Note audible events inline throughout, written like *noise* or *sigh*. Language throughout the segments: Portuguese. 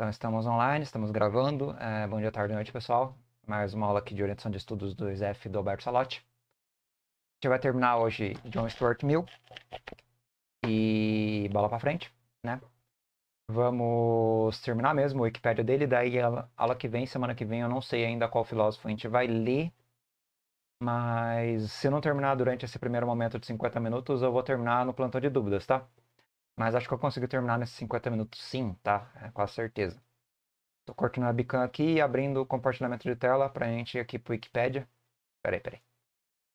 Então, estamos online, estamos gravando. É, bom dia, tarde, noite, pessoal. Mais uma aula aqui de orientação de estudos do ISEF do Alberto Salotti. A gente vai terminar hoje John Stuart Mill e bola para frente, né? Vamos terminar mesmo o Wikipedia dele, daí a aula que vem, semana que vem, eu não sei ainda qual filósofo a gente vai ler, mas se não terminar durante esse primeiro momento de 50 minutos, eu vou terminar no plantão de dúvidas, tá? Mas acho que eu consigo terminar nesses 50 minutos sim, tá? É, com certeza. Tô cortando a bican aqui e abrindo o compartilhamento de tela pra gente ir aqui pro Wikipedia. Peraí, peraí.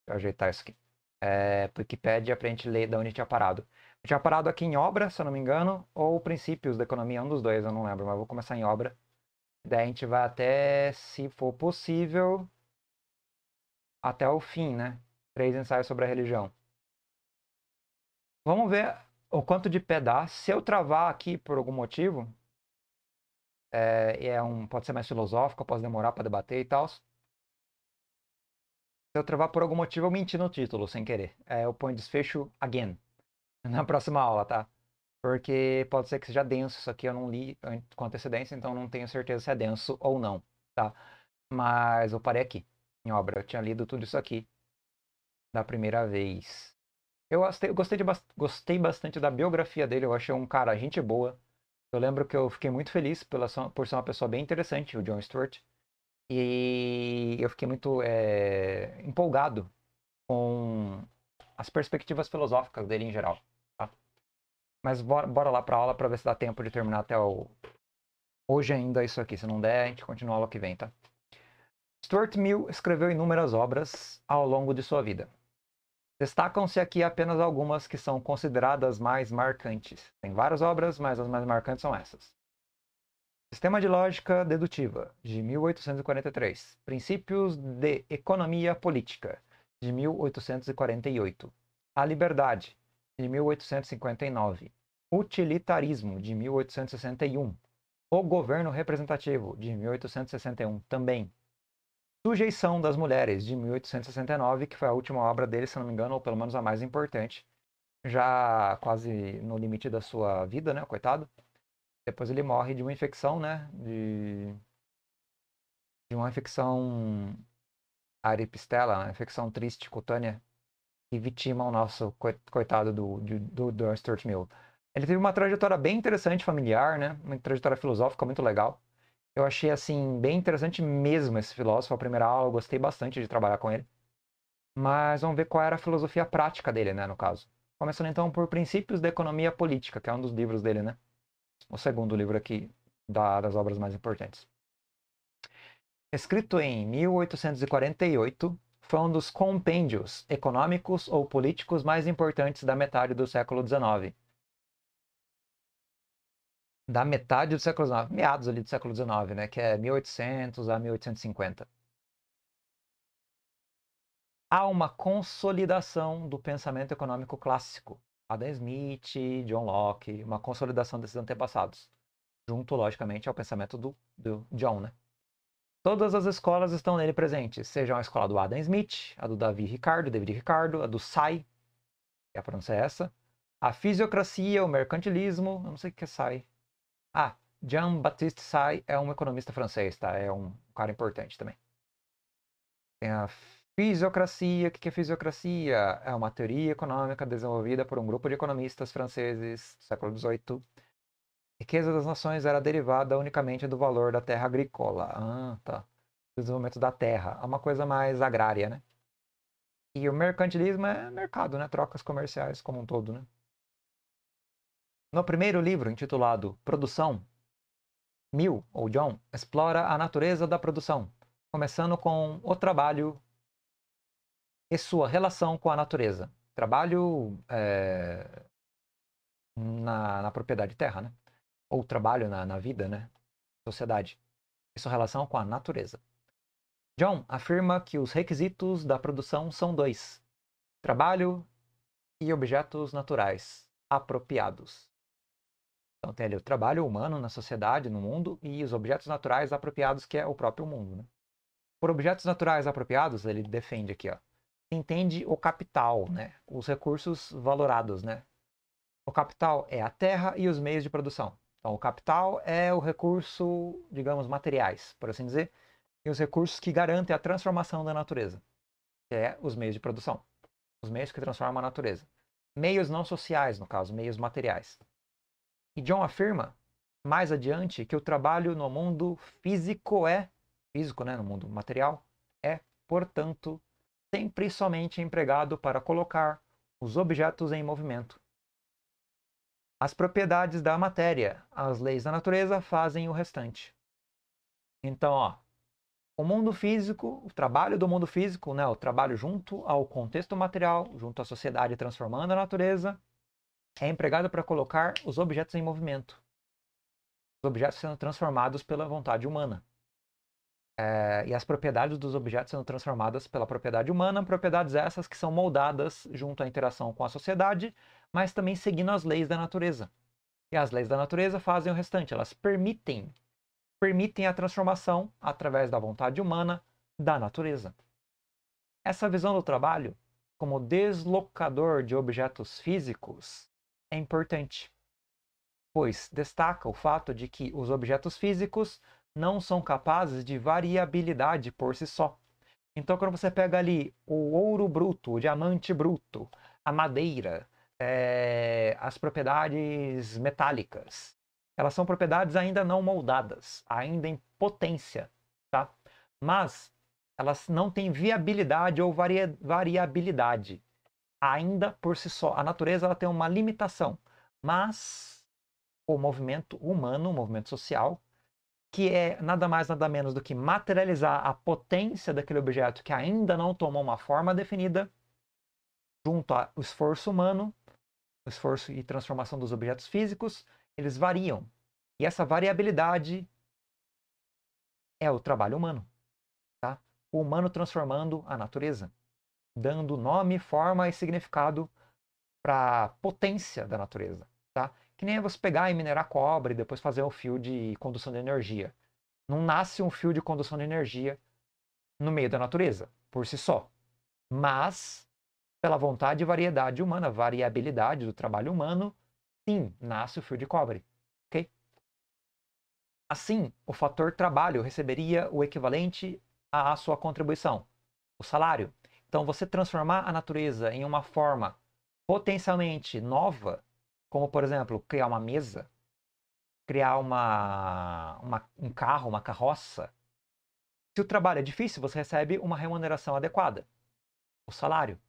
Deixa eu ajeitar isso aqui. É, pro Wikipedia pra gente ler de onde tinha parado. Eu tinha parado aqui em obra, se eu não me engano, ou princípios da economia, um dos dois, eu não lembro, mas vou começar em obra. Daí a gente vai até, se for possível, até o fim, né? Três ensaios sobre a religião. Vamos ver o quanto de pé dá. Se eu travar aqui por algum motivo, é, é um, pode ser mais filosófico, eu posso demorar para debater e tal. Se eu travar por algum motivo, eu menti no título, sem querer. É, eu ponho desfecho again *laughs* na próxima aula, tá? Porque pode ser que seja denso, isso aqui eu não li com antecedência, então não tenho certeza se é denso ou não, tá? Mas eu parei aqui, em obra. Eu tinha lido tudo isso aqui da primeira vez. Eu gostei, de, gostei bastante da biografia dele, eu achei um cara gente boa. Eu lembro que eu fiquei muito feliz pela, por ser uma pessoa bem interessante, o John Stewart. E eu fiquei muito é, empolgado com as perspectivas filosóficas dele em geral. Tá? Mas bora, bora lá pra aula pra ver se dá tempo de terminar até o... hoje ainda isso aqui. Se não der, a gente continua aula que vem, tá? Stuart Mill escreveu inúmeras obras ao longo de sua vida. Destacam-se aqui apenas algumas que são consideradas mais marcantes. Tem várias obras, mas as mais marcantes são essas. Sistema de Lógica Dedutiva, de 1843. Princípios de Economia Política, de 1848. A Liberdade, de 1859. Utilitarismo, de 1861. O Governo Representativo, de 1861 também. Sujeição das Mulheres, de 1869, que foi a última obra dele, se não me engano, ou pelo menos a mais importante, já quase no limite da sua vida, né, coitado. Depois ele morre de uma infecção, né, de, de uma infecção aripistela, uma infecção triste cutânea, que vitima o nosso coitado do, do, do Stuart Mill. Ele teve uma trajetória bem interessante familiar, né, uma trajetória filosófica muito legal. Eu achei, assim, bem interessante mesmo esse filósofo, a primeira aula, eu gostei bastante de trabalhar com ele. Mas vamos ver qual era a filosofia prática dele, né, no caso. Começando então por Princípios da Economia Política, que é um dos livros dele, né? O segundo livro aqui da, das obras mais importantes. Escrito em 1848, foi um dos compêndios econômicos ou políticos mais importantes da metade do século XIX da metade do século XIX, meados ali do século XIX, né, que é 1800 a 1850. Há uma consolidação do pensamento econômico clássico. Adam Smith, John Locke, uma consolidação desses antepassados, junto, logicamente, ao pensamento do, do John. Né? Todas as escolas estão nele presentes, seja a escola do Adam Smith, a do Davi Ricardo, David Ricardo, a do Sai, que a pronúncia é essa, a fisiocracia, o mercantilismo, eu não sei o que é Sai, ah, Jean-Baptiste Say é um economista francês, tá? É um cara importante também. Tem a fisiocracia. O que é fisiocracia? É uma teoria econômica desenvolvida por um grupo de economistas franceses do século XVIII. A riqueza das nações era derivada unicamente do valor da terra agrícola. Ah, tá. O desenvolvimento da terra. É uma coisa mais agrária, né? E o mercantilismo é mercado, né? Trocas comerciais como um todo, né? No primeiro livro, intitulado Produção, Mill, ou John, explora a natureza da produção, começando com o trabalho e sua relação com a natureza. Trabalho é, na, na, propriedade terra, né? Ou trabalho na, na vida, né? Sociedade. E sua relação com a natureza. John afirma que os requisitos da produção são dois: trabalho e objetos naturais apropriados. Então tem ali o trabalho humano na sociedade, no mundo, e os objetos naturais apropriados, que é o próprio mundo. Né? Por objetos naturais apropriados, ele defende aqui, ó, entende o capital, né? os recursos valorados. Né? O capital é a terra e os meios de produção. Então, o capital é o recurso, digamos, materiais, por assim dizer, e os recursos que garantem a transformação da natureza, que é os meios de produção, os meios que transformam a natureza. Meios não sociais, no caso, meios materiais. E John afirma mais adiante que o trabalho no mundo físico é físico, né, no mundo material, é, portanto, sempre somente empregado para colocar os objetos em movimento. As propriedades da matéria, as leis da natureza fazem o restante. Então, ó, o mundo físico, o trabalho do mundo físico, né, o trabalho junto ao contexto material, junto à sociedade transformando a natureza, é empregada para colocar os objetos em movimento. Os objetos sendo transformados pela vontade humana. É, e as propriedades dos objetos sendo transformadas pela propriedade humana, propriedades essas que são moldadas junto à interação com a sociedade, mas também seguindo as leis da natureza. E as leis da natureza fazem o restante, elas permitem permitem a transformação através da vontade humana da natureza. Essa visão do trabalho como deslocador de objetos físicos é importante, pois destaca o fato de que os objetos físicos não são capazes de variabilidade por si só. Então, quando você pega ali o ouro bruto, o diamante bruto, a madeira, é, as propriedades metálicas, elas são propriedades ainda não moldadas, ainda em potência, tá? Mas elas não têm viabilidade ou varia variabilidade ainda por si só. A natureza ela tem uma limitação, mas o movimento humano, o movimento social, que é nada mais nada menos do que materializar a potência daquele objeto que ainda não tomou uma forma definida, junto ao esforço humano, o esforço e transformação dos objetos físicos, eles variam. E essa variabilidade é o trabalho humano, tá? O humano transformando a natureza dando nome, forma e significado para a potência da natureza, tá? Que nem é você pegar e minerar cobre e depois fazer um fio de condução de energia. Não nasce um fio de condução de energia no meio da natureza, por si só. Mas, pela vontade e variedade humana, variabilidade do trabalho humano, sim, nasce o fio de cobre. Ok? Assim, o fator trabalho receberia o equivalente à sua contribuição, o salário. Então, você transformar a natureza em uma forma potencialmente nova, como por exemplo, criar uma mesa, criar uma, uma um carro, uma carroça. Se o trabalho é difícil, você recebe uma remuneração adequada, o salário,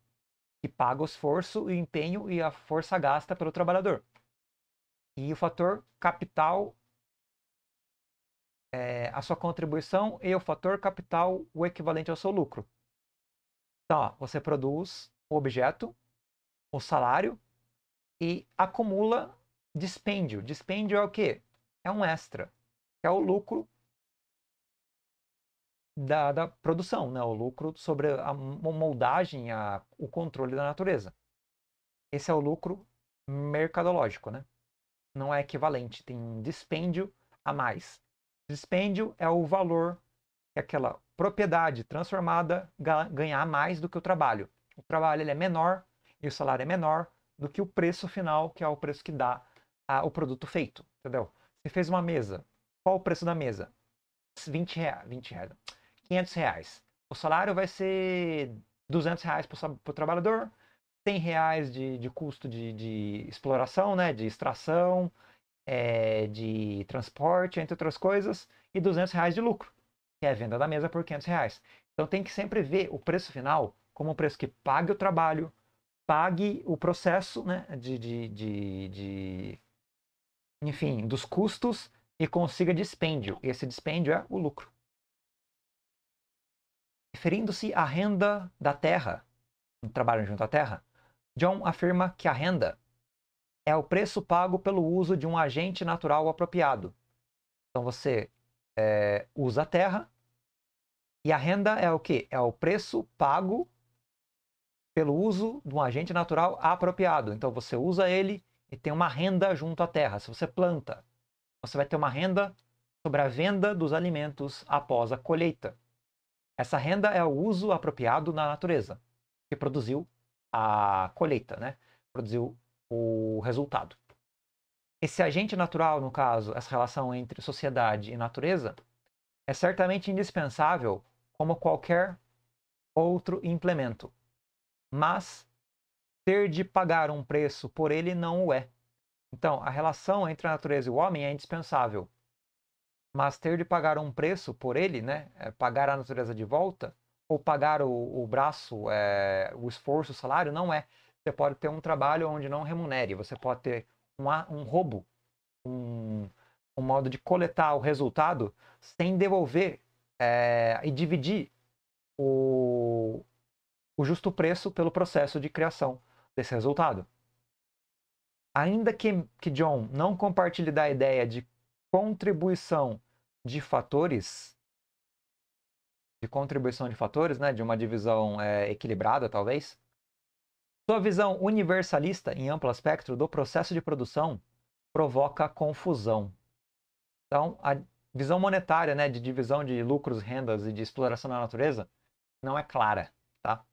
que paga o esforço, o empenho e a força gasta pelo trabalhador. E o fator capital é, a sua contribuição e o fator capital o equivalente ao seu lucro. Então, você produz o objeto, o salário e acumula dispêndio. Dispêndio é o quê? É um extra, é o lucro da, da produção, né? o lucro sobre a moldagem, a, o controle da natureza. Esse é o lucro mercadológico, né? Não é equivalente, tem um dispêndio a mais. Dispêndio é o valor é aquela propriedade transformada ganhar mais do que o trabalho. O trabalho ele é menor e o salário é menor do que o preço final, que é o preço que dá a, o produto feito, entendeu? Você fez uma mesa, qual o preço da mesa? 20 reais, 20 reais, 500 reais. O salário vai ser 200 reais para o trabalhador, 100 reais de, de custo de, de, exploração, né, de extração, é, de transporte, entre outras coisas, e 200 reais de lucro que é a venda da mesa por 500 reais. Então tem que sempre ver o preço final como um preço que pague o trabalho, pague o processo né, de, de, de, de enfim, dos custos e consiga dispêndio. Esse dispêndio é o lucro. Referindo-se à renda da terra, um trabalho junto à terra, John afirma que a renda é o preço pago pelo uso de um agente natural apropriado. Então você é, usa a terra. E a renda é o que? É o preço pago pelo uso de um agente natural apropriado. Então você usa ele e tem uma renda junto à terra. Se você planta, você vai ter uma renda sobre a venda dos alimentos após a colheita. Essa renda é o uso apropriado na natureza, que produziu a colheita, né? Produziu o resultado. Esse agente natural, no caso, essa relação entre sociedade e natureza, é certamente indispensável como qualquer outro implemento, mas ter de pagar um preço por ele não o é. Então, a relação entre a natureza e o homem é indispensável, mas ter de pagar um preço por ele, né, é pagar a natureza de volta, ou pagar o, o braço, é, o esforço, o salário, não é. Você pode ter um trabalho onde não remunere, você pode ter um, um roubo, um, um modo de coletar o resultado sem devolver é, e dividir o, o justo preço pelo processo de criação desse resultado. Ainda que, que John não compartilhe da ideia de contribuição de fatores, de contribuição de fatores, né, de uma divisão é, equilibrada, talvez, sua visão universalista em amplo espectro do processo de produção provoca confusão. Então, a visão monetária, né, de divisão de lucros, rendas e de exploração da natureza, não é clara, tá?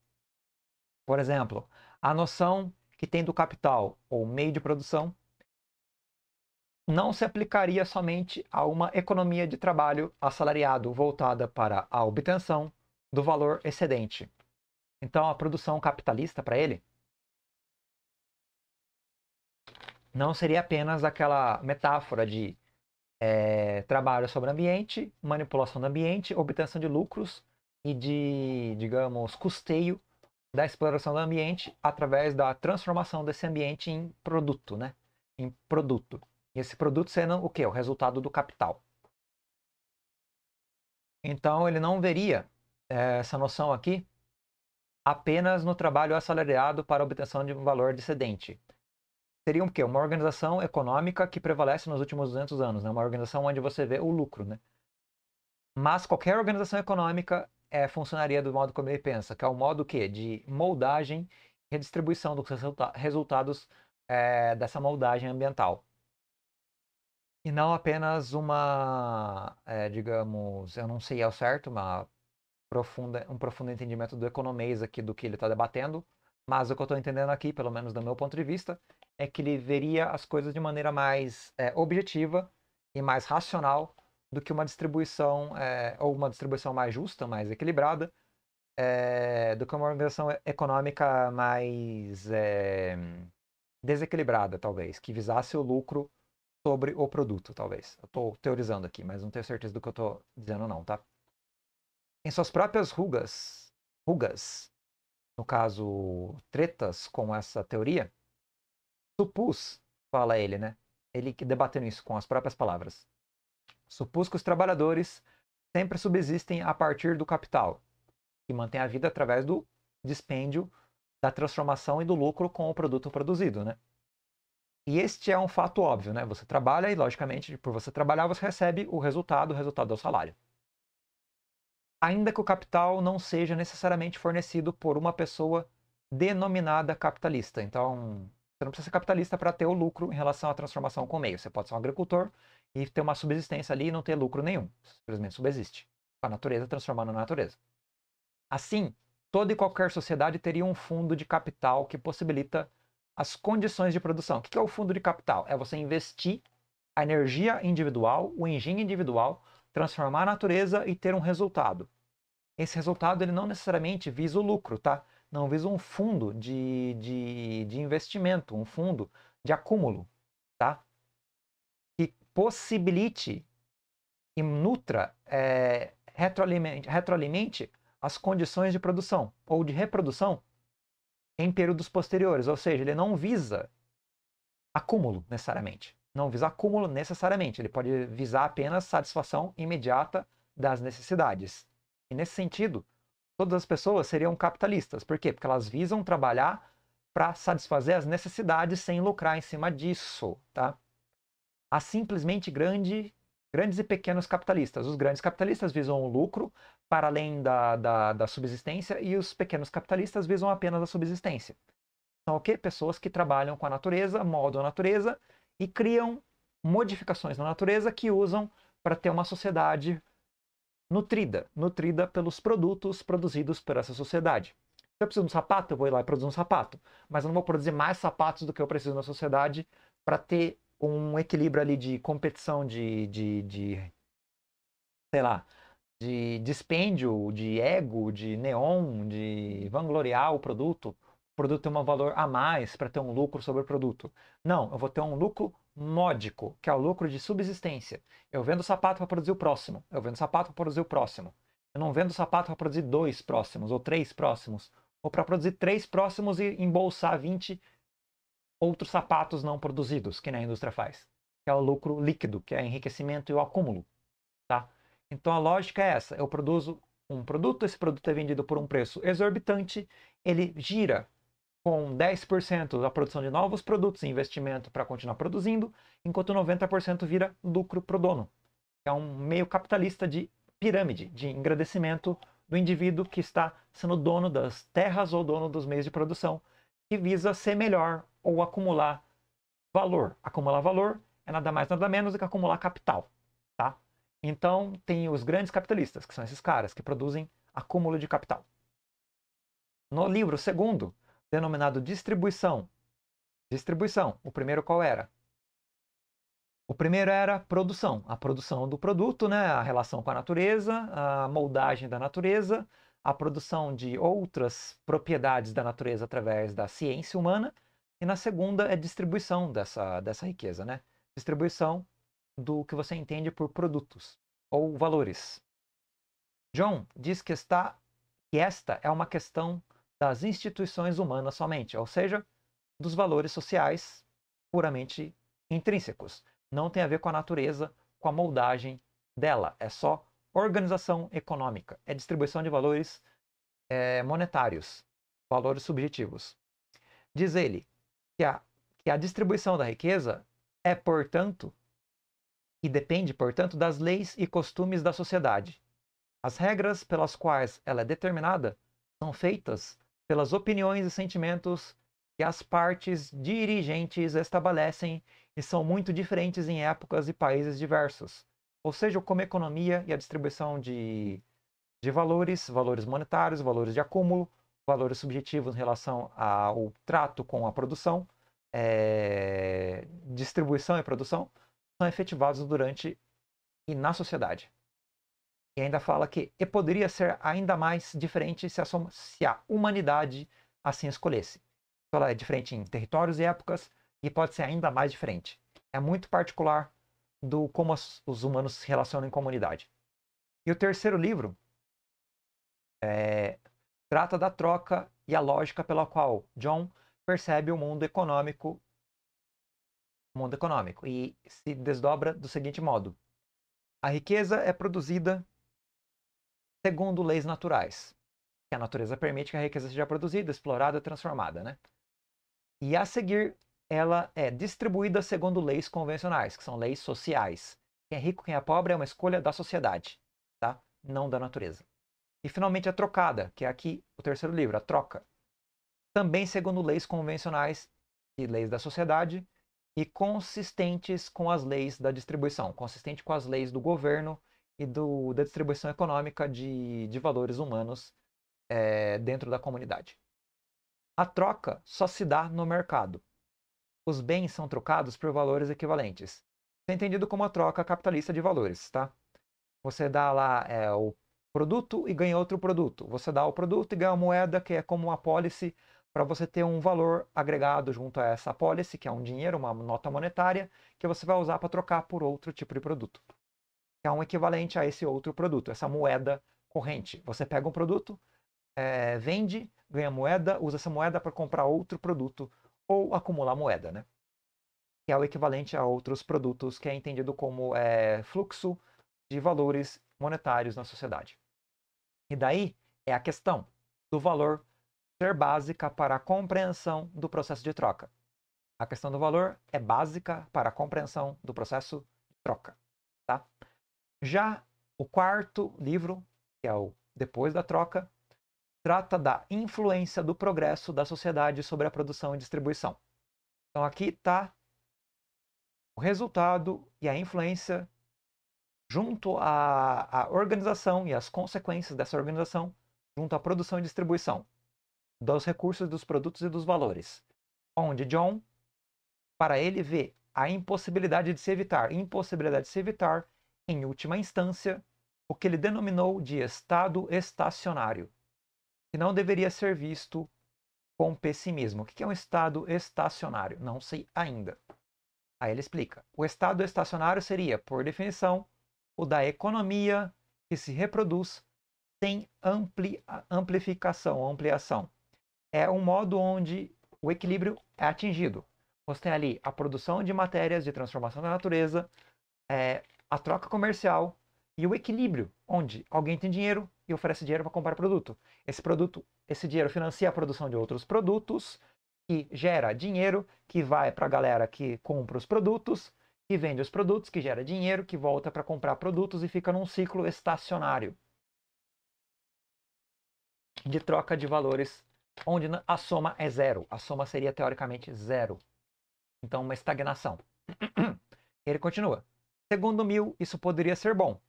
Por exemplo, a noção que tem do capital ou meio de produção não se aplicaria somente a uma economia de trabalho assalariado voltada para a obtenção do valor excedente. Então, a produção capitalista para ele não seria apenas aquela metáfora de é, trabalho sobre ambiente, manipulação do ambiente, obtenção de lucros e de, digamos, custeio da exploração do ambiente através da transformação desse ambiente em produto, né? Em produto. E esse produto sendo o quê? O resultado do capital. Então ele não veria é, essa noção aqui apenas no trabalho assalariado para obtenção de um valor de excedente, seriam o quê? Uma organização econômica que prevalece nos últimos 200 anos, né? Uma organização onde você vê o lucro, né? Mas qualquer organização econômica é, funcionaria do modo como ele pensa, que é o modo que de moldagem e redistribuição dos resulta resultados é, dessa moldagem ambiental. E não apenas uma, é, digamos, eu não sei ao certo, uma profunda, um profundo entendimento do economês aqui do que ele está debatendo, mas o que eu estou entendendo aqui, pelo menos do meu ponto de vista, é que ele veria as coisas de maneira mais é, objetiva e mais racional do que uma distribuição, é, ou uma distribuição mais justa, mais equilibrada, é, do que uma organização econômica mais desequilibrada, talvez, que visasse o lucro sobre o produto, talvez. Eu estou teorizando aqui, mas não tenho certeza do que eu estou dizendo não, tá? Em suas próprias rugas, rugas, no caso, tretas com essa teoria, Supus, fala ele, né? Ele debatendo isso com as próprias palavras. Supus que os trabalhadores sempre subsistem a partir do capital, que mantém a vida através do dispêndio, da transformação e do lucro com o produto produzido, né? E este é um fato óbvio, né? Você trabalha e, logicamente, por você trabalhar, você recebe o resultado, o resultado é o salário. Ainda que o capital não seja necessariamente fornecido por uma pessoa denominada capitalista. Então, você não precisa ser capitalista para ter o lucro em relação à transformação com o meio. Você pode ser um agricultor e ter uma subsistência ali e não ter lucro nenhum. Simplesmente subsiste. A natureza transformando a natureza. Assim, toda e qualquer sociedade teria um fundo de capital que possibilita as condições de produção. O que é o fundo de capital? É você investir a energia individual, o engenho individual, transformar a natureza e ter um resultado. Esse resultado ele não necessariamente visa o lucro, tá? não visa um fundo de, de, de investimento, um fundo de acúmulo, tá? Que possibilite e nutra, é, eh, retroalimente, retroalimente as condições de produção ou de reprodução em períodos posteriores. Ou seja, ele não visa acúmulo necessariamente. Não visa acúmulo necessariamente. Ele pode visar apenas satisfação imediata das necessidades. E nesse sentido, todas as pessoas seriam capitalistas. Por quê? Porque elas visam trabalhar para satisfazer as necessidades sem lucrar em cima disso, tá? Há simplesmente grande, grandes e pequenos capitalistas. Os grandes capitalistas visam o lucro para além da, da, da subsistência e os pequenos capitalistas visam apenas a subsistência. São o quê? Pessoas que trabalham com a natureza, moldam a natureza e criam modificações na natureza que usam para ter uma sociedade nutrida, nutrida pelos produtos produzidos por essa sociedade. Se eu preciso de um sapato, eu vou ir lá e produzo um sapato. Mas eu não vou produzir mais sapatos do que eu preciso na sociedade para ter um equilíbrio ali de competição, de, de, de sei lá, de dispêndio, de ego, de neon, de vangloriar o produto. O produto tem um valor a mais para ter um lucro sobre o produto. Não, eu vou ter um lucro módico, que é o lucro de subsistência. Eu vendo sapato para produzir o próximo, eu vendo sapato para produzir o próximo. Eu não vendo sapato para produzir dois próximos ou três próximos, ou para produzir três próximos e embolsar 20 outros sapatos não produzidos, que na indústria faz. Que é o lucro líquido, que é o enriquecimento e o acúmulo. Tá? Então a lógica é essa: eu produzo um produto, esse produto é vendido por um preço exorbitante, ele gira com 10% da produção de novos produtos e investimento para continuar produzindo, enquanto 90% vira lucro para o dono. É um meio capitalista de pirâmide, de engrandecimento do indivíduo que está sendo dono das terras ou dono dos meios de produção, que visa ser melhor ou acumular valor. Acumular valor é nada mais nada menos do que acumular capital, tá? Então, tem os grandes capitalistas, que são esses caras que produzem acúmulo de capital. No livro segundo, denominado distribuição. Distribuição. O primeiro qual era? O primeiro era produção, a produção do produto, né? a relação com a natureza, a moldagem da natureza, a produção de outras propriedades da natureza através da ciência humana, e na segunda é distribuição dessa, dessa riqueza, né? Distribuição do que você entende por produtos ou valores. John diz que, está, que esta é uma questão das instituições humanas somente, ou seja, dos valores sociais puramente intrínsecos. Não tem a ver com a natureza, com a moldagem dela. É só organização econômica, é distribuição de valores é, monetários, valores subjetivos. Diz ele que a, que a distribuição da riqueza é, portanto, e depende, portanto, das leis e costumes da sociedade. As regras pelas quais ela é determinada são feitas pelas opiniões e sentimentos que as partes dirigentes estabelecem e são muito diferentes em épocas e países diversos. Ou seja, como a economia e a distribuição de, de valores, valores monetários, valores de acúmulo, valores subjetivos em relação ao trato com a produção, é, distribuição e produção, são efetivados durante e na sociedade. E ainda fala que e poderia ser ainda mais diferente se a, se a humanidade assim escolhesse. Então, ela é diferente em territórios e épocas e pode ser ainda mais diferente. É muito particular do como as, os humanos se relacionam em comunidade. E o terceiro livro é, trata da troca e a lógica pela qual John percebe o mundo econômico, mundo econômico e se desdobra do seguinte modo: a riqueza é produzida segundo leis naturais, que a natureza permite que a riqueza seja produzida, explorada, transformada, né? E a seguir, ela é distribuída segundo leis convencionais, que são leis sociais. Quem é rico, quem é pobre é uma escolha da sociedade, tá? Não da natureza. E finalmente a trocada, que é aqui o terceiro livro, a troca. Também segundo leis convencionais e leis da sociedade e consistentes com as leis da distribuição, consistente com as leis do governo e do, da distribuição econômica de, de valores humanos é, dentro da comunidade. A troca só se dá no mercado. Os bens são trocados por valores equivalentes. Isso é entendido como a troca capitalista de valores, tá? Você dá lá é, o produto e ganha outro produto. Você dá o produto e ganha uma moeda que é como uma policy para você ter um valor agregado junto a essa policy, que é um dinheiro, uma nota monetária, que você vai usar para trocar por outro tipo de produto que é um equivalente a esse outro produto, essa moeda corrente. Você pega um produto, é, vende, ganha moeda, usa essa moeda para comprar outro produto ou acumular moeda, né? Que é o equivalente a outros produtos, que é entendido como é, fluxo de valores monetários na sociedade. E daí é a questão do valor ser básica para a compreensão do processo de troca. A questão do valor é básica para a compreensão do processo de troca, tá? Já o quarto livro, que é o Depois da Troca, trata da influência do progresso da sociedade sobre a produção e distribuição. Então aqui está o resultado e a influência junto à, à, organização e as consequências dessa organização junto à produção e distribuição dos recursos, dos produtos e dos valores. Onde John, para ele, vê a impossibilidade de se evitar, impossibilidade de se evitar em última instância, o que ele denominou de estado estacionário, que não deveria ser visto com pessimismo. O que é um estado estacionário? Não sei ainda. Aí ele explica. O estado estacionário seria, por definição, o da economia que se reproduz sem ampli amplificação, ampliação. É um modo onde o equilíbrio é atingido. Você tem ali a produção de matérias de transformação da natureza, é, a troca comercial e o equilíbrio, onde alguém tem dinheiro e oferece dinheiro para comprar produto. Esse produto, esse dinheiro financia a produção de outros produtos, que gera dinheiro, que vai para a galera que compra os produtos, que vende os produtos, que gera dinheiro, que volta para comprar produtos e fica num ciclo estacionário de troca de valores, onde a soma é zero. A soma seria teoricamente zero. Então, uma estagnação. *clears throat* Ele continua. Segundo Mill, isso poderia ser bom,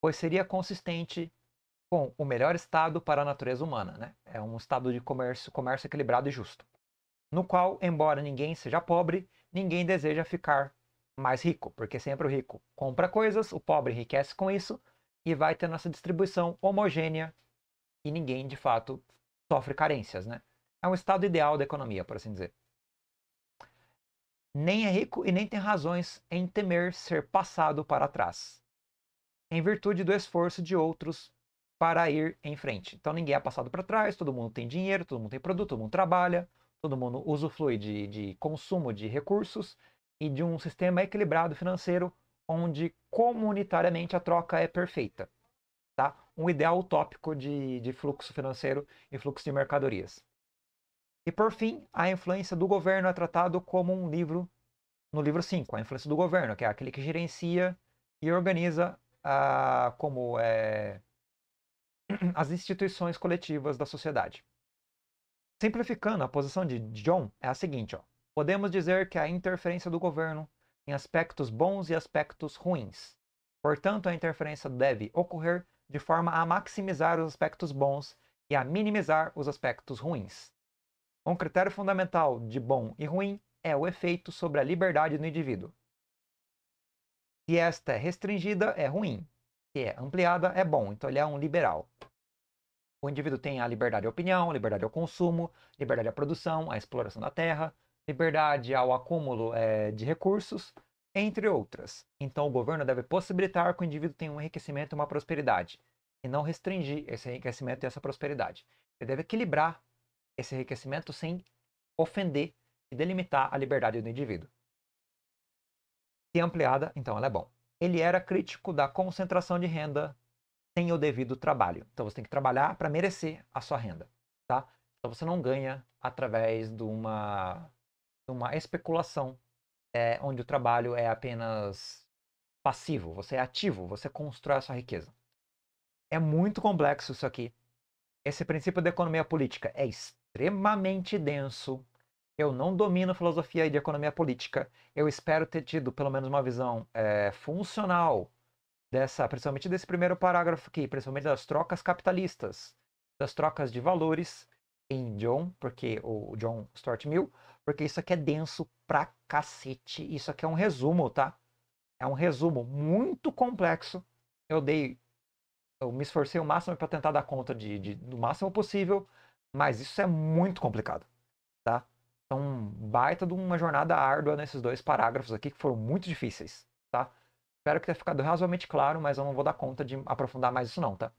pois seria consistente com o melhor estado para a natureza humana, né? É um estado de comércio, comércio equilibrado e justo, no qual, embora ninguém seja pobre, ninguém deseja ficar mais rico, porque sempre o rico compra coisas, o pobre enriquece com isso e vai ter nossa distribuição homogênea e ninguém de fato sofre carências, né? É um estado ideal da economia, por assim dizer nem é rico e nem tem razões em temer ser passado para trás, em virtude do esforço de outros para ir em frente. Então ninguém é passado para trás, todo mundo tem dinheiro, todo mundo tem produto, todo mundo trabalha, todo mundo usufrui de, de consumo de recursos e de um sistema equilibrado financeiro onde comunitariamente a troca é perfeita. Tá? Um ideal utópico de, de fluxo financeiro e fluxo de mercadorias. E por fim, a influência do governo é tratado como um livro no livro 5, a influência do governo, que é aquele que gerencia e organiza a ah, como é, *clears throat* as instituições coletivas da sociedade. Simplificando, a posição de John é a seguinte: ó, podemos dizer que a interferência do governo tem aspectos bons e aspectos ruins. Portanto, a interferência deve ocorrer de forma a maximizar os aspectos bons e a minimizar os aspectos ruins. Um critério fundamental de bom e ruim é o efeito sobre a liberdade do indivíduo. Se esta é restringida, é ruim. Se é ampliada, é bom. Então ele é um liberal. O indivíduo tem a liberdade à opinião, liberdade ao consumo, liberdade à produção, à exploração da terra, liberdade ao acúmulo é, de recursos, entre outras. Então, o governo deve possibilitar que o indivíduo tenha um enriquecimento e uma prosperidade, e não restringir esse enriquecimento e essa prosperidade. Ele deve equilibrar esse enriquecimento sem ofender e delimitar a liberdade do indivíduo. Se ampliada, então ela é bom. Ele era crítico da concentração de renda sem o devido trabalho. Então você tem que trabalhar para merecer a sua renda, tá? Então você não ganha através de uma, de uma especulação é, onde o trabalho é apenas passivo, você é ativo, você constrói a sua riqueza. É muito complexo isso aqui. Esse princípio da economia política é extremamente denso. Eu não domino filosofia e de economia política. Eu espero ter tido pelo menos uma visão é, funcional dessa, principalmente desse primeiro parágrafo aqui, principalmente das trocas capitalistas, das trocas de valores em John, porque o John Stuart Mill, porque isso aqui é denso pra cacete. Isso aqui é um resumo, tá? É um resumo muito complexo. Eu dei, eu me esforcei o máximo para tentar dar conta de, de, do máximo possível mas isso é muito complicado, tá? Então, baita de uma jornada árdua nesses dois parágrafos aqui, que foram muito difíceis, tá? Espero que tenha ficado razoavelmente claro, mas eu não vou dar conta de aprofundar mais isso não, tá?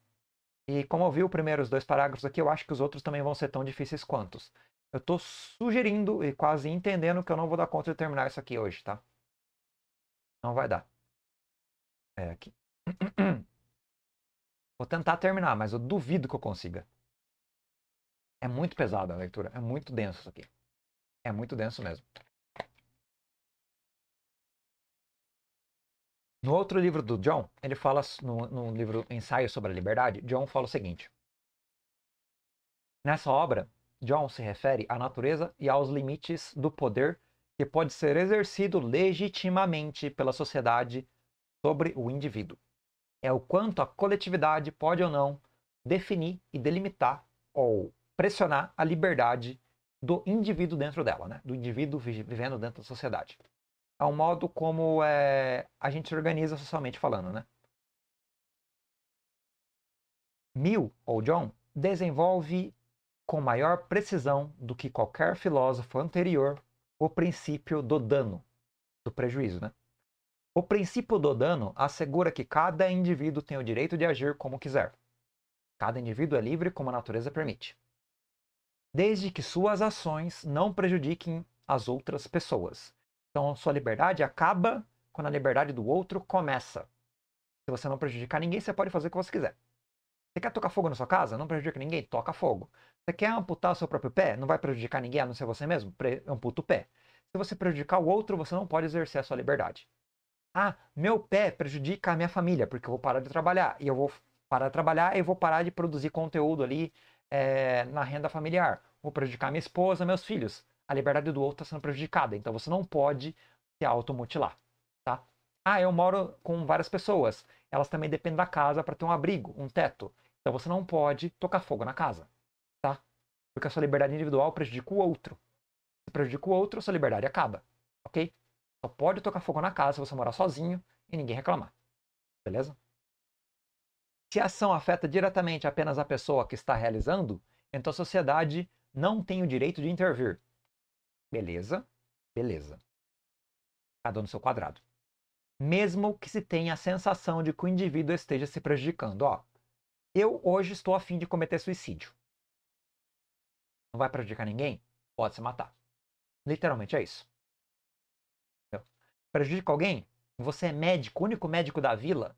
E como eu vi o primeiro, os dois parágrafos aqui, eu acho que os outros também vão ser tão difíceis quantos. Eu estou sugerindo e quase entendendo que eu não vou dar conta de terminar isso aqui hoje, tá? Não vai dar. É aqui. *clears throat* Vou tentar terminar, mas eu duvido que eu consiga. É muito pesada a leitura, é muito denso isso aqui. É muito denso mesmo. No outro livro do John, ele fala, no, no livro Ensaio sobre a Liberdade, John fala o seguinte. Nessa obra, John se refere à natureza e aos limites do poder que pode ser exercido legitimamente pela sociedade sobre o indivíduo. É o quanto a coletividade pode ou não definir e delimitar ou pressionar a liberdade do indivíduo dentro dela, né? do indivíduo vivendo dentro da sociedade. É um modo como é, a gente se organiza socialmente falando. Né? Mill, ou John, desenvolve com maior precisão do que qualquer filósofo anterior o princípio do dano, do prejuízo. Né? O princípio do dano assegura que cada indivíduo tem o direito de agir como quiser. Cada indivíduo é livre como a natureza permite desde que suas ações não prejudiquem as outras pessoas. Então, sua liberdade acaba quando a liberdade do outro começa. Se você não prejudicar ninguém, você pode fazer o que você quiser. Você quer tocar fogo na sua casa? Não prejudica ninguém? Toca fogo. Você quer amputar o seu próprio pé? Não vai prejudicar ninguém, a não ser você mesmo? Pre amputa o pé. Se você prejudicar o outro, você não pode exercer a sua liberdade. Ah, meu pé prejudica a minha família, porque eu vou parar de trabalhar. E eu vou parar de trabalhar e vou parar de produzir conteúdo ali é, na renda familiar. Vou prejudicar minha esposa, meus filhos. A liberdade do outro está sendo prejudicada. Então você não pode se automutilar. Tá? Ah, eu moro com várias pessoas. Elas também dependem da casa para ter um abrigo, um teto. Então você não pode tocar fogo na casa. Tá? Porque a sua liberdade individual prejudica o outro. Se prejudica o outro, sua liberdade acaba. Ok? Só pode tocar fogo na casa se você morar sozinho e ninguém reclamar. Beleza? Se a ação afeta diretamente apenas a pessoa que está realizando, então a sociedade não tem o direito de intervir. Beleza? Beleza. Cada um no seu quadrado. Mesmo que se tenha a sensação de que o indivíduo esteja se prejudicando. Ó, eu hoje estou a fim de cometer suicídio. Não vai prejudicar ninguém? Pode se matar. Literalmente é isso. Prejudica alguém? Você é médico, único médico da vila,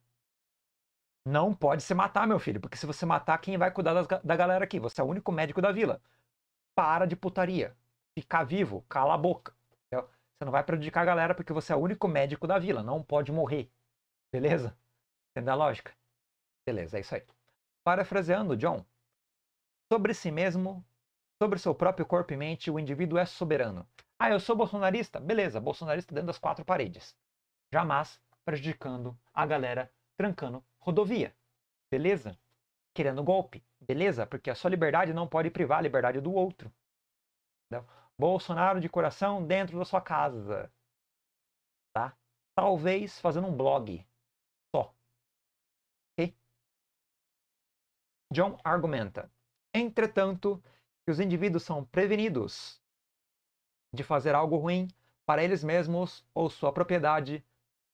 não pode se matar, meu filho, porque se você matar, quem vai cuidar das, da galera aqui? Você é o único médico da vila. Para de putaria. Ficar vivo, cala a boca. Entendeu? Você não vai prejudicar a galera porque você é o único médico da vila. Não pode morrer. Beleza? Entendeu a lógica? Beleza, é isso aí. Parafraseando John, sobre si mesmo, sobre seu próprio corpo e mente, o indivíduo é soberano. Ah, eu sou bolsonarista? Beleza, bolsonarista dentro das quatro paredes. Jamais prejudicando a galera, trancando rodovia, beleza? Querendo golpe, beleza? Porque a sua liberdade não pode privar a liberdade do outro. Entendeu? Bolsonaro de coração dentro da sua casa, tá? Talvez fazendo um blog só. Ok? John argumenta. Entretanto, que os indivíduos são prevenidos de fazer algo ruim para eles mesmos ou sua propriedade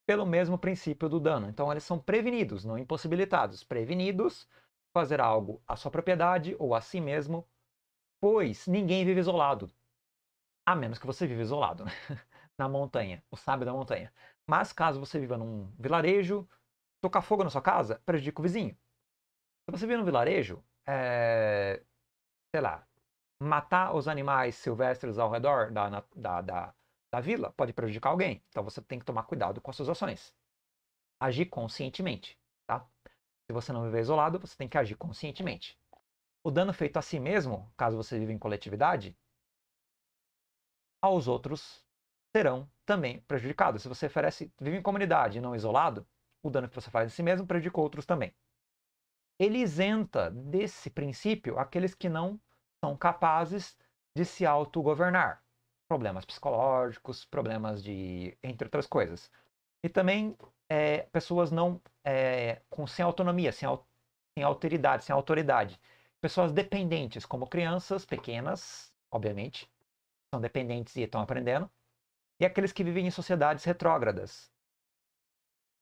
pelo mesmo princípio do dano. Então eles são prevenidos, não impossibilitados. Prevenidos fazer algo à sua propriedade ou a si mesmo, pois ninguém vive isolado. A menos que você viva isolado, né? *laughs* na montanha, o sábio da montanha. Mas caso você viva num vilarejo, tocar fogo na sua casa prejudica o vizinho. Se você vive num vilarejo, é... sei lá, matar os animais silvestres ao redor da, da, da, da vila pode prejudicar alguém. Então você tem que tomar cuidado com as suas ações. Agir conscientemente, tá? Se você não viver isolado, você tem que agir conscientemente. O dano feito a si mesmo, caso você viva em coletividade, aos outros serão também prejudicados. Se você oferece, vive em comunidade e não isolado, o dano que você faz a si mesmo prejudica outros também. Ele isenta desse princípio aqueles que não são capazes de se autogovernar problemas psicológicos, problemas de. entre outras coisas. E também é, pessoas não. É, com, sem autonomia, sem, sem alteridade, sem autoridade. Pessoas dependentes, como crianças pequenas, obviamente, são dependentes e estão aprendendo. E aqueles que vivem em sociedades retrógradas.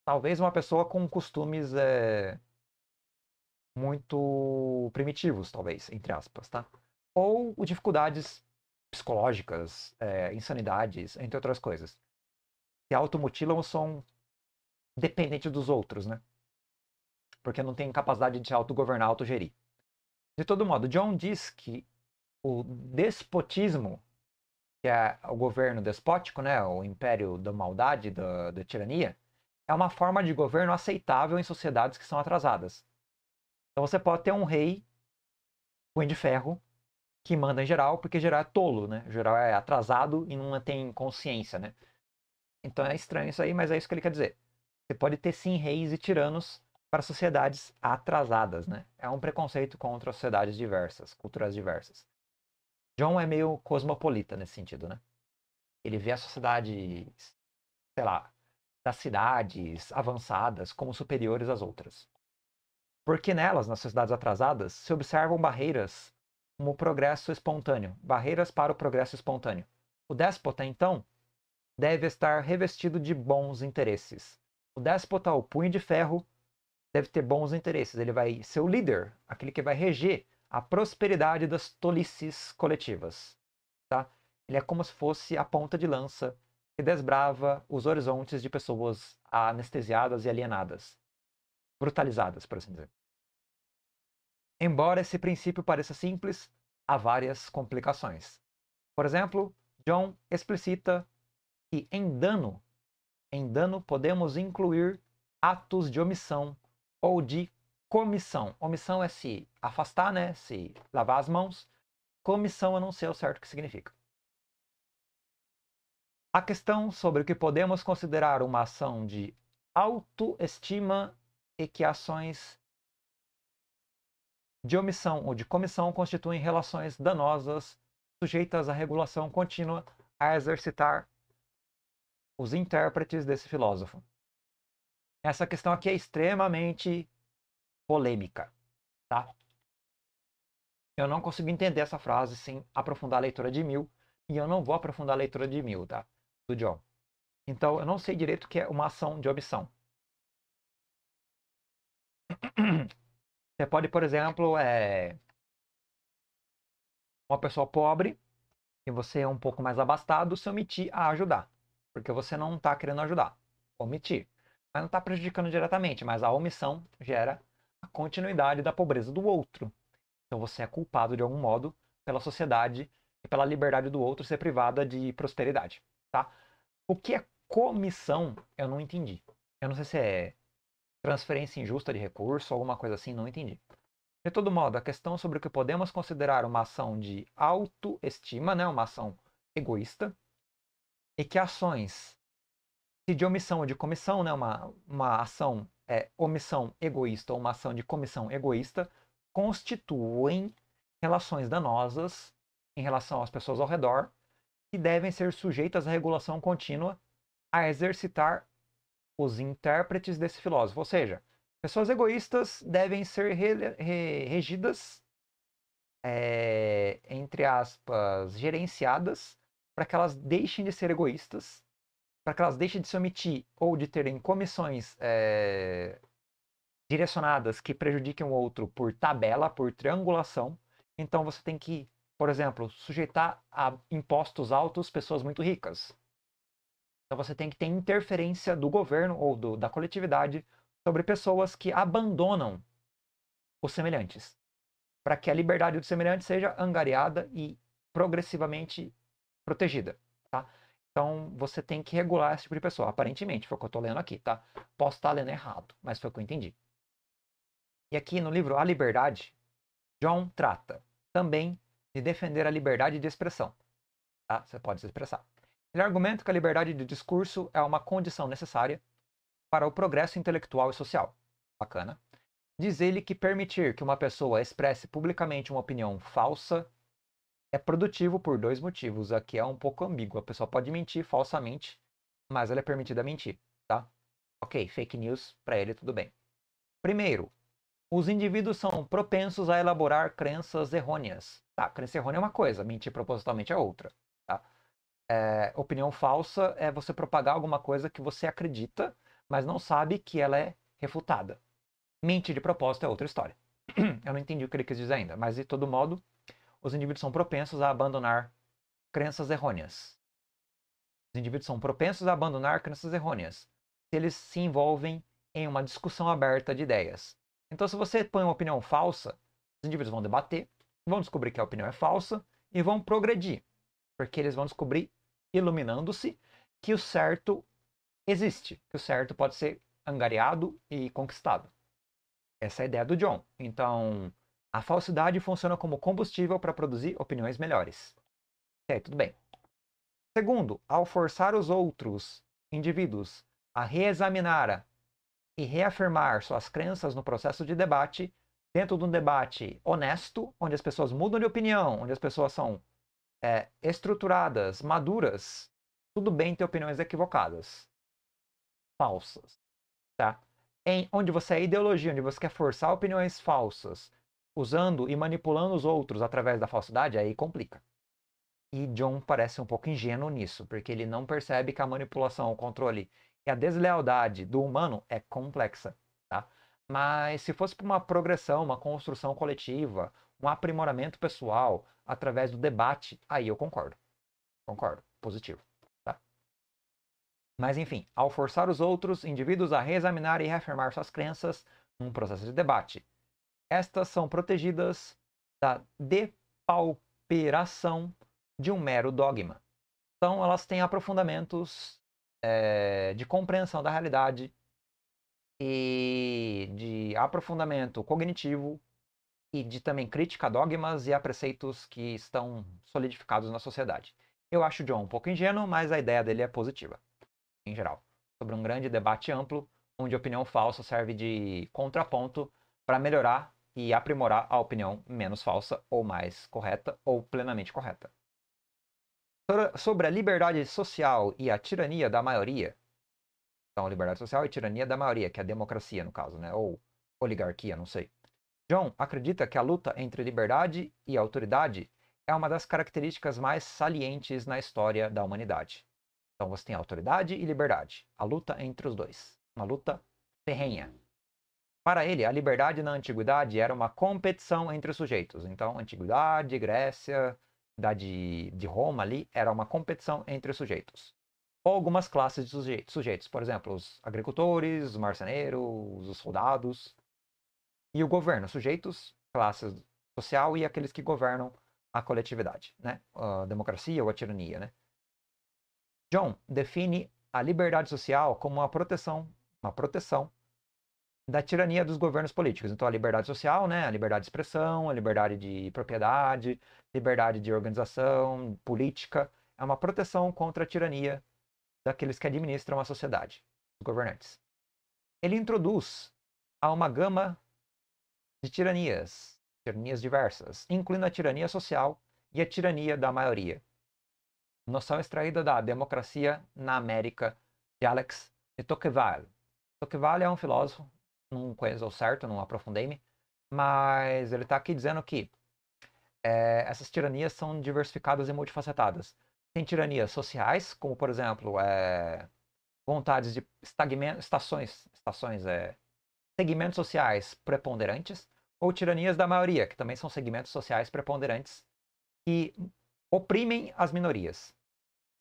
Talvez uma pessoa com costumes é, muito primitivos, talvez, entre aspas, tá? Ou dificuldades psicológicas, é, insanidades, entre outras coisas. Se automutilam são dependentes dos outros, né? Porque não têm capacidade de se autogovernar, autogerir. De todo modo, John diz que o despotismo, que é o governo despótico, né, o império da maldade, da, da tirania, é uma forma de governo aceitável em sociedades que são atrasadas. Então você pode ter um rei, ruim de ferro, que manda em geral, porque geral é tolo, né? Geral é atrasado e não tem consciência, né? Então é estranho isso aí, mas é isso que ele quer dizer. Você pode ter sim reis e tiranos para sociedades atrasadas, né? É um preconceito contra sociedades diversas, culturas diversas. John é meio cosmopolita nesse sentido, né? Ele vê a sociedade, sei lá, das cidades avançadas como superiores às outras. Porque nelas, nas sociedades atrasadas, se observam barreiras como progresso espontâneo, barreiras para o progresso espontâneo. O déspota, então, deve estar revestido de bons interesses. O déspota, o punho de ferro, deve ter bons interesses. Ele vai ser o líder, aquele que vai reger a prosperidade das tolices coletivas. Tá? Ele é como se fosse a ponta de lança que desbrava os horizontes de pessoas anestesiadas e alienadas, brutalizadas, por assim dizer. Embora esse princípio pareça simples, há várias complicações. Por exemplo, John explicita que em dano, em dano podemos incluir atos de omissão ou de comissão. Omissão é se afastar, né? Se lavar as mãos. Comissão eu não sei o certo que significa. A questão sobre o que podemos considerar uma ação de autoestima e que ações de omissão ou de comissão constituem relações danosas sujeitas à regulação contínua a exercitar os intérpretes desse filósofo. Essa questão aqui é extremamente polêmica, tá? Eu não consigo entender essa frase sem aprofundar a leitura de Mill, e eu não vou aprofundar a leitura de Mill, tá? Do John. Então, eu não sei direito o que é uma ação de omissão. *clears throat* *clears throat* Você pode, por exemplo, é... uma pessoa pobre, e você é um pouco mais abastado, se omitir a ajudar. Porque você não está querendo ajudar. Omitir. Mas não está prejudicando diretamente, mas a omissão gera a continuidade da pobreza do outro. Então você é culpado de algum modo pela sociedade e pela liberdade do outro ser privada de prosperidade, tá? O que é comissão, eu não entendi. Eu não sei se é transferência injusta de recurso, alguma coisa assim, não entendi. De todo modo, a questão sobre o que podemos considerar uma ação de autoestima, né, uma ação egoísta, e que ações se de omissão ou de comissão, né, uma, uma ação é, omissão egoísta ou uma ação de comissão egoísta, constituem relações danosas em relação às pessoas ao redor, que devem ser sujeitas à regulação contínua a exercitar os intérpretes desse filósofo. Ou seja, pessoas egoístas devem ser re, re, regidas, é, entre aspas, gerenciadas, para que elas deixem de ser egoístas, para que elas deixem de se omitir ou de terem comissões é, direcionadas que prejudiquem o outro por tabela, por triangulação. Então você tem que, por exemplo, sujeitar a impostos altos pessoas muito ricas então você tem que ter interferência do governo ou do, da coletividade sobre pessoas que abandonam os semelhantes, para que a liberdade do semelhante seja angariada e progressivamente protegida, tá? Então você tem que regular esse tipo de pessoa, aparentemente, foi o que eu estou lendo aqui, tá? Posso estar tá lendo errado, mas foi o que eu entendi. E aqui no livro A Liberdade, John trata também de defender a liberdade de expressão. Tá? Você pode se expressar. Ele argumenta que a liberdade de discurso é uma condição necessária para o progresso intelectual e social. Bacana. Diz ele que permitir que uma pessoa expresse publicamente uma opinião falsa é produtivo por dois motivos. Aqui é um pouco ambíguo. A pessoa pode mentir falsamente, mas ela é permitida mentir, tá? Ok, fake news, para ele tudo bem. Primeiro, os indivíduos são propensos a elaborar crenças errôneas. Tá, crença errônea é uma coisa, mentir propositalmente é outra. É, opinião falsa é você propagar alguma coisa que você acredita, mas não sabe que ela é refutada. Mente de propósito é outra história. *clears throat* Eu não entendi o que ele quis dizer ainda, mas de todo modo, os indivíduos são propensos a abandonar crenças errôneas. Os indivíduos são propensos a abandonar crenças errôneas se eles se envolvem em uma discussão aberta de ideias. Então, se você põe uma opinião falsa, os indivíduos vão debater, vão descobrir que a opinião é falsa e vão progredir, porque eles vão descobrir iluminando-se que o certo existe, que o certo pode ser angariado e conquistado. Essa é a ideia do John. Então, a falsidade funciona como combustível para produzir opiniões melhores. É, tudo bem. Segundo, ao forçar os outros indivíduos a reexaminar e reafirmar suas crenças no processo de debate, dentro de um debate honesto, onde as pessoas mudam de opinião, onde as pessoas são é, estruturadas, maduras, tudo bem ter opiniões equivocadas, falsas, tá? Em, onde você é ideologia, onde você quer forçar opiniões falsas, usando e manipulando os outros através da falsidade, aí complica. E John parece um pouco ingênuo nisso, porque ele não percebe que a manipulação, o controle e a deslealdade do humano é complexa, tá? Mas se fosse para uma progressão, uma construção coletiva, um aprimoramento pessoal através do debate, aí eu concordo. Concordo, positivo. Tá? Mas enfim, ao forçar os outros indivíduos a reexaminar e reafirmar suas crenças num processo de debate, estas são protegidas da depauperação de um mero dogma. Então, elas têm aprofundamentos é, de compreensão da realidade e de aprofundamento cognitivo e de também crítica a dogmas e a preceitos que estão solidificados na sociedade. Eu acho o John um pouco ingênuo, mas a ideia dele é positiva, em geral, sobre um grande debate amplo, onde a opinião falsa serve de contraponto para melhorar e aprimorar a opinião menos falsa ou mais correta ou plenamente correta. Sobre a liberdade social e a tirania da maioria, então liberdade social e tirania da maioria, que é a democracia no caso, né, ou oligarquia, não sei. John acredita que a luta entre liberdade e autoridade é uma das características mais salientes na história da humanidade. Então você tem autoridade e liberdade, a luta entre os dois, uma luta ferrenha. Para ele, a liberdade na antiguidade era uma competição entre os sujeitos. Então, antiguidade, Grécia, idade de Roma ali, era uma competição entre os sujeitos. Ou algumas classes de sujeitos, por exemplo, os agricultores, os marceneiros, os soldados e o governo, sujeitos, classes social e aqueles que governam a coletividade, né? A democracia ou a tirania, né? John define a liberdade social como uma proteção, uma proteção da tirania dos governos políticos. Então, a liberdade social, né? A liberdade de expressão, a liberdade de propriedade, liberdade de organização, política, é uma proteção contra a tirania daqueles que administram a sociedade, os governantes. Ele introduz a uma gama de tiranias, tiranias diversas, incluindo a tirania social e a tirania da maioria. Noção extraída da Democracia na América, de Alex de Tocqueville. Tocqueville é um filósofo, não conheço ao certo, não aprofundei-me, mas ele está aqui dizendo que é, essas tiranias são diversificadas e multifacetadas. Tem tiranias sociais, como por exemplo, é, vontades de estações, estações é, segmentos sociais preponderantes, ou tiranias da maioria, que também são segmentos sociais preponderantes que oprimem as minorias.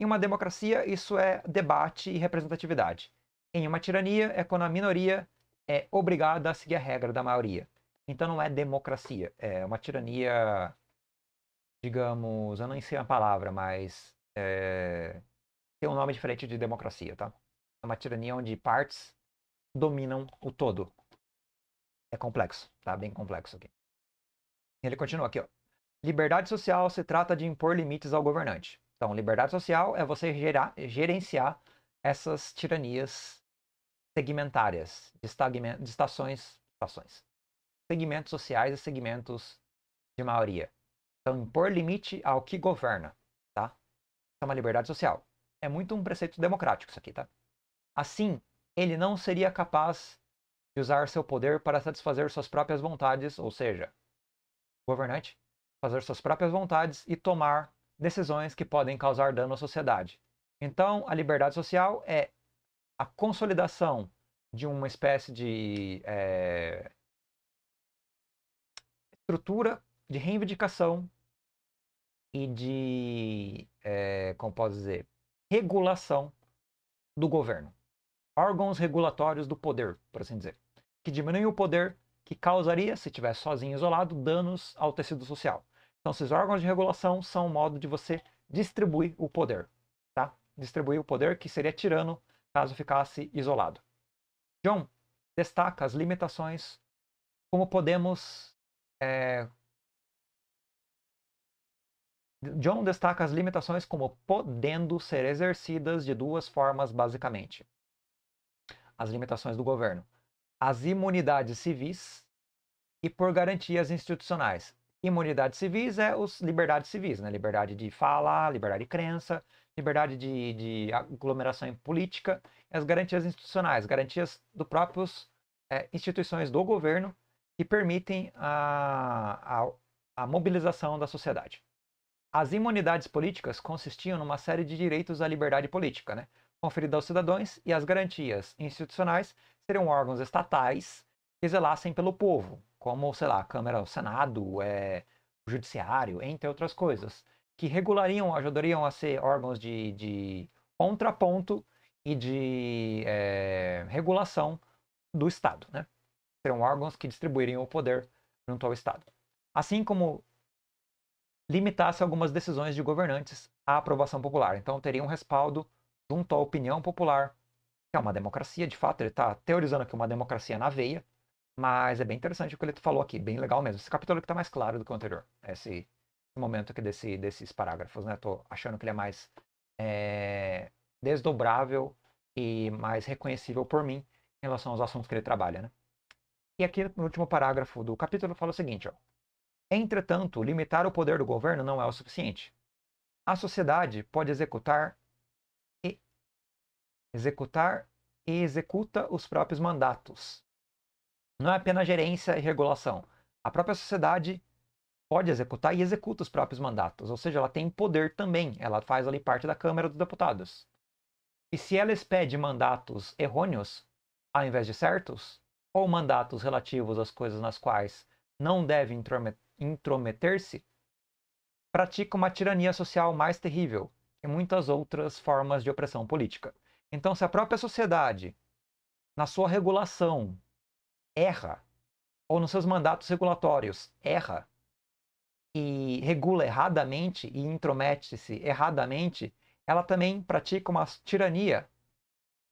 Em uma democracia, isso é debate e representatividade. Em uma tirania, é quando a minoria é obrigada a seguir a regra da maioria. Então não é democracia, é uma tirania, digamos, eu não ensino a palavra, mas é... tem um nome diferente de democracia, tá? É uma tirania onde partes dominam o todo. É complexo, tá? Bem complexo aqui. Ele continua aqui, ó. Liberdade social se trata de impor limites ao governante. Então, liberdade social é você gerar, gerenciar essas tiranias segmentárias, de, de estações, estações, segmentos sociais e segmentos de maioria. Então, impor limite ao que governa, tá? Isso é uma liberdade social. É muito um preceito democrático isso aqui, tá? Assim, ele não seria capaz de usar seu poder para satisfazer suas próprias vontades, ou seja, governante, fazer suas próprias vontades e tomar decisões que podem causar dano à sociedade. Então, a liberdade social é a consolidação de uma espécie de é, estrutura de reivindicação e de, é, como posso dizer, regulação do governo. Órgãos regulatórios do poder, por assim dizer que diminui o poder que causaria, se estiver sozinho isolado, danos ao tecido social. Então, esses órgãos de regulação são um modo de você distribuir o poder, tá? Distribuir o poder que seria tirano caso ficasse isolado. John destaca as limitações, como podemos é, John destaca as limitações como podendo ser exercidas de duas formas, basicamente. As limitações do governo as imunidades civis e por garantias institucionais. Imunidades civis é os liberdades civis, né? Liberdade de fala, liberdade de crença, liberdade de, de aglomeração em política, as garantias institucionais, garantias do próprios é, instituições do governo que permitem a, a, a mobilização da sociedade. As imunidades políticas consistiam numa série de direitos à liberdade política, né? conferida aos cidadãos e as garantias institucionais seriam órgãos estatais que zelassem pelo povo, como, sei lá, a Câmara, o Senado, é, o Judiciário, entre outras coisas, que regulariam, ajudariam a ser órgãos de, de contraponto e de é, regulação do Estado, né? Seriam órgãos que distribuiriam o poder junto ao Estado. Assim como limitasse algumas decisões de governantes à aprovação popular. Então, teria um respaldo junto à opinião popular. É uma democracia, de fato, ele está teorizando que é uma democracia na veia, mas é bem interessante o que ele falou aqui, bem legal mesmo. Esse capítulo aqui está mais claro do que o anterior, esse momento aqui desse, desses parágrafos, né? estou achando que ele é mais é, desdobrável e mais reconhecível por mim em relação aos assuntos que ele trabalha, né? E aqui no último parágrafo do capítulo fala o seguinte, ó. Entretanto, limitar o poder do governo não é o suficiente. A sociedade pode executar executar e executa os próprios mandatos. Não é apenas gerência e regulação. A própria sociedade pode executar e executa os próprios mandatos, ou seja, ela tem poder também, ela faz ali parte da Câmara dos Deputados. E se ela expede mandatos errôneos, ao invés de certos, ou mandatos relativos às coisas nas quais não deve intrometer-se, pratica uma tirania social mais terrível que muitas outras formas de opressão política. Então, se a própria sociedade, na sua regulação, erra, ou nos seus mandatos regulatórios, erra, e regula erradamente e intromete-se erradamente, ela também pratica uma tirania,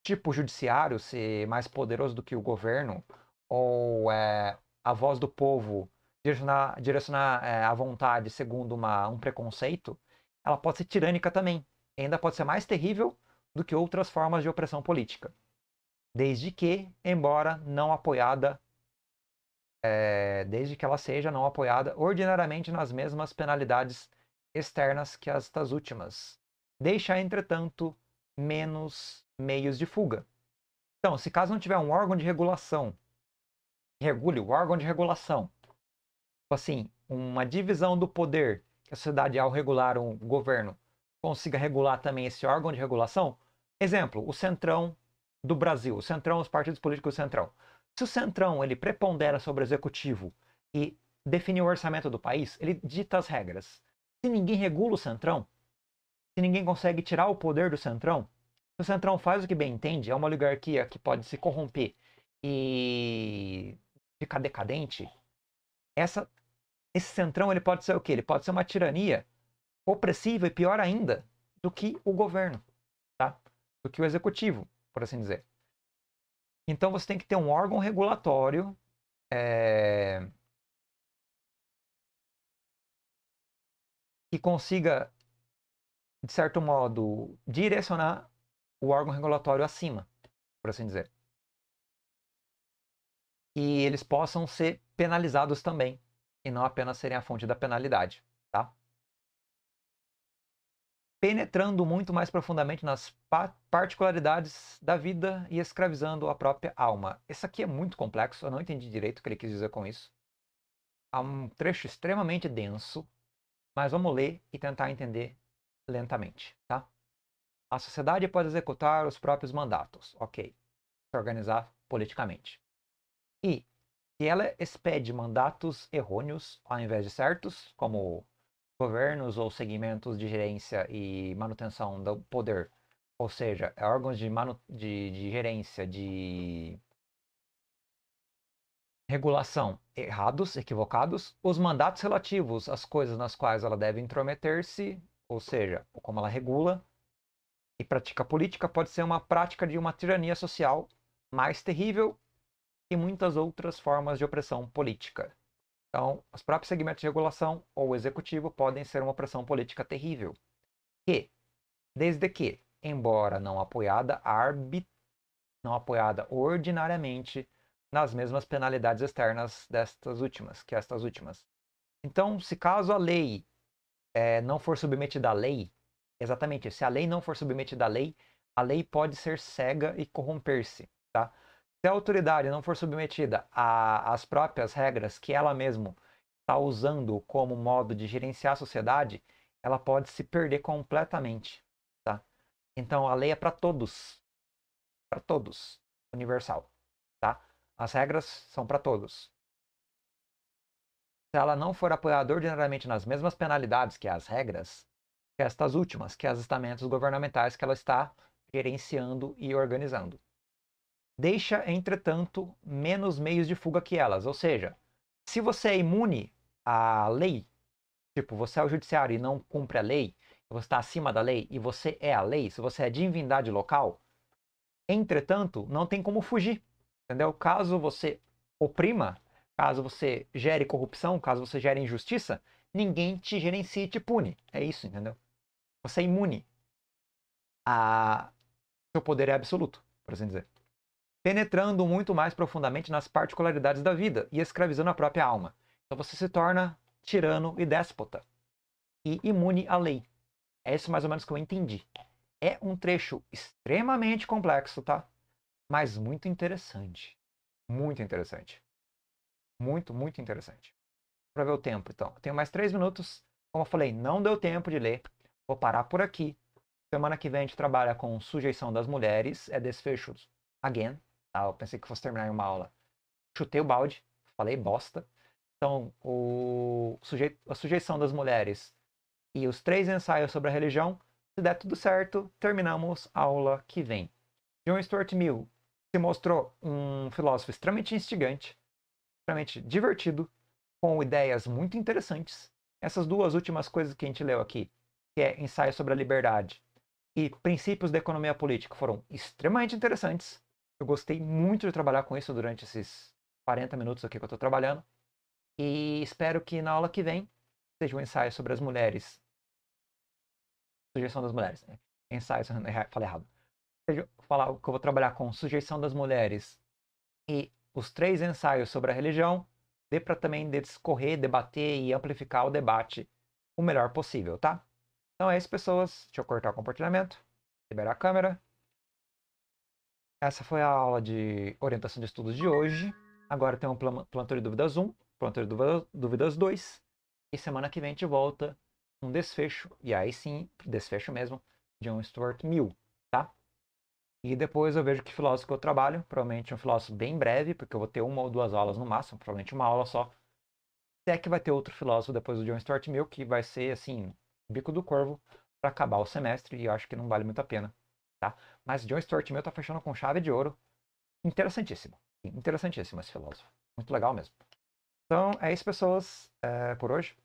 tipo o judiciário ser mais poderoso do que o governo, ou é, a voz do povo direcionar, direcionar é, a vontade segundo uma, um preconceito, ela pode ser tirânica também. E ainda pode ser mais terrível do que outras formas de opressão política, desde que, embora não apoiada, é, desde que ela seja não apoiada ordinariamente nas mesmas penalidades externas que estas últimas. Deixa, entretanto, menos meios de fuga. Então, se caso não tiver um órgão de regulação, regule o órgão de regulação. Tipo assim, uma divisão do poder que a sociedade, ao regular um governo, consiga regular também esse órgão de regulação, Exemplo, o centrão do Brasil, o centrão, os partidos políticos do centrão. Se o centrão ele prepondera sobre o executivo e define o orçamento do país, ele dita as regras. Se ninguém regula o centrão, se ninguém consegue tirar o poder do centrão, se o centrão faz o que bem entende, é uma oligarquia que pode se corromper e ficar decadente, essa, esse centrão ele pode ser o quê? Ele pode ser uma tirania opressiva e pior ainda do que o governo do que o executivo, por assim dizer. Então você tem que ter um órgão regulatório é, que consiga, de certo modo, direcionar o órgão regulatório acima, por assim dizer. E eles possam ser penalizados também, e não apenas serem a fonte da penalidade, tá? penetrando muito mais profundamente nas particularidades da vida e escravizando a própria alma. Isso aqui é muito complexo, eu não entendi direito o que ele quis dizer com isso. Há um trecho extremamente denso, mas vamos ler e tentar entender lentamente, tá? A sociedade pode executar os próprios mandatos, ok? Se organizar politicamente. E se ela expede mandatos errôneos ao invés de certos, como governos ou segmentos de gerência e manutenção do poder, ou seja, órgãos de, manu... de, de gerência, de regulação errados, equivocados, os mandatos relativos às coisas nas quais ela deve intrometer-se, ou seja, como ela regula e pratica política, pode ser uma prática de uma tirania social mais terrível e muitas outras formas de opressão política. Então, os próprios segmentos de regulação ou executivo podem ser uma pressão política terrível. Que, desde que, embora não apoiada, arbit... não apoiada ordinariamente nas mesmas penalidades externas destas últimas, que estas últimas. Então, se caso a lei é, não for submetida à lei, exatamente, se a lei não for submetida à lei, a lei pode ser cega e corromper-se, tá? Se a autoridade não for submetida às próprias regras que ela mesma está usando como modo de gerenciar a sociedade, ela pode se perder completamente. Tá? Então a lei é para todos. Para todos. Universal. Tá? As regras são para todos. Se ela não for apoiada ordinariamente nas mesmas penalidades que as regras, que estas últimas, que as estamentos governamentais que ela está gerenciando e organizando deixa, entretanto, menos meios de fuga que elas. Ou seja, se você é imune à lei, tipo, você é o judiciário e não cumpre a lei, você está acima da lei e você é a lei, se você é divindade local, entretanto, não tem como fugir. Entendeu? Caso você oprima, caso você gere corrupção, caso você gere injustiça, ninguém te gerencia e te pune. É isso, entendeu? Você é imune a seu poder é absoluto, por assim dizer penetrando muito mais profundamente nas particularidades da vida e escravizando a própria alma. Então você se torna tirano e déspota e imune à lei. É isso mais ou menos que eu entendi. É um trecho extremamente complexo, tá? Mas muito interessante. Muito interessante. Muito, muito interessante. Para ver o tempo, então. Eu tenho mais três minutos. Como eu falei, não deu tempo de ler. Vou parar por aqui. Semana que vem a gente trabalha com sujeição das mulheres. É desfechos again, Tá? Eu pensei que fosse terminar em uma aula. Chutei o balde, falei bosta. Então, o suje... a sujeição das mulheres e os três ensaios sobre a religião, se der tudo certo, terminamos a aula que vem. John Stuart Mill se mostrou um filósofo extremamente instigante, extremamente divertido, com ideias muito interessantes. Essas duas últimas coisas que a gente leu aqui, que é ensaio sobre a liberdade e princípios da economia política, foram extremamente interessantes. Eu gostei muito de trabalhar com isso durante esses 40 minutos aqui que eu estou trabalhando. E espero que na aula que vem seja um ensaio sobre as mulheres. Sujeição das mulheres, né? Ensaio, falei errado. Seja falar que eu vou trabalhar com sujeição das mulheres e os três ensaios sobre a religião, dê para também discorrer, debater e amplificar o debate o melhor possível, tá? Então é isso, pessoas. Deixa eu cortar o compartilhamento, liberar a câmera. Essa foi a aula de orientação de estudos de hoje. Agora tem um plantor de dúvidas 1, plantor de dúvidas 2. E semana que vem a gente volta um desfecho, e aí sim, desfecho mesmo, de um Stuart Mill, tá? E depois eu vejo que filósofo que eu trabalho, provavelmente um filósofo bem breve, porque eu vou ter uma ou duas aulas no máximo, provavelmente uma aula só. Até que vai ter outro filósofo depois do John Stuart Mill, que vai ser, assim, bico do corvo para acabar o semestre, e eu acho que não vale muito a pena Tá? Mas John Stuart Mill está fechando com chave de ouro. Interessantíssimo. Interessantíssimo esse filósofo. Muito legal mesmo. Então é isso, pessoas, é, por hoje.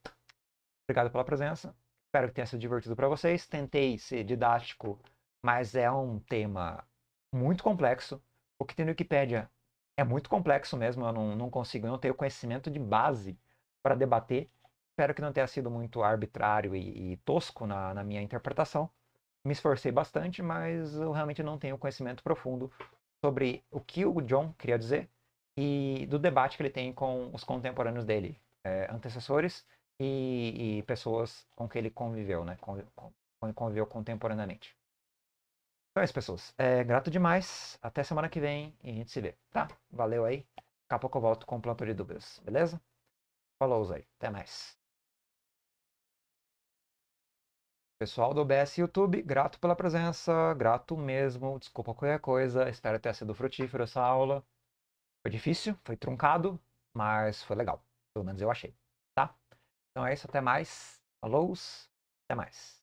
Obrigado pela presença. Espero que tenha sido divertido para vocês. Tentei ser didático, mas é um tema muito complexo. O que tem no Wikipedia é muito complexo mesmo. Eu não, não consigo, eu não tenho conhecimento de base para debater. Espero que não tenha sido muito arbitrário e, e tosco na, na minha interpretação me esforcei bastante, mas eu realmente não tenho conhecimento profundo sobre o que o John queria dizer e do debate que ele tem com os contemporâneos dele, é, antecessores e, e, pessoas com que ele conviveu, né? Conviveu, conviveu contemporaneamente. Então é isso, pessoas. É, grato demais. Até semana que vem e a gente se vê. Tá? Valeu aí. Daqui a pouco eu volto com o plantor de dúvidas, beleza? Falou aí. Até mais. Pessoal do OBS YouTube, grato pela presença, grato mesmo, desculpa qualquer coisa, espero ter sido frutífero essa aula. Foi difícil, foi truncado, mas foi legal, pelo menos eu achei, tá? Então é isso, até mais, falou, até mais.